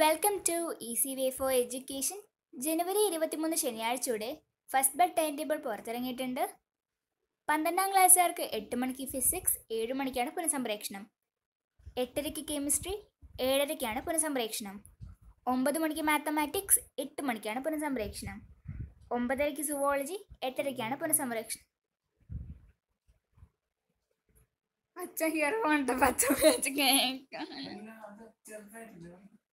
welcome to C way for education ജനുവരി ഇരുപത്തിമൂന്ന് ശനിയാഴ്ചയുടെ ഫസ്റ്റ് ബെഡ് ടൈം ടേബിൾ പുറത്തിറങ്ങിയിട്ടുണ്ട് പന്ത്രണ്ടാം ക്ലാസ്സുകാർക്ക് എട്ട് മണിക്ക് ഫിസിക്സ് ഏഴ് മണിക്കാണ് പുനഃസംപ്രേക്ഷണം എട്ടരയ്ക്ക് കെമിസ്ട്രി ഏഴരയ്ക്കാണ് പുനഃസംപ്രേക്ഷണം ഒമ്പത് മണിക്ക് മാത്തമാറ്റിക്സ് എട്ട് മണിക്കാണ് പുനഃസംപ്രേക്ഷണം ഒമ്പതരയ്ക്ക് സുവോളജി എട്ടരയ്ക്കാണ് പുനഃസംപ്രേക്ഷണം അച്ഛൻ ഹീറോ ഉണ്ട് പച്ച കേൾക്കാം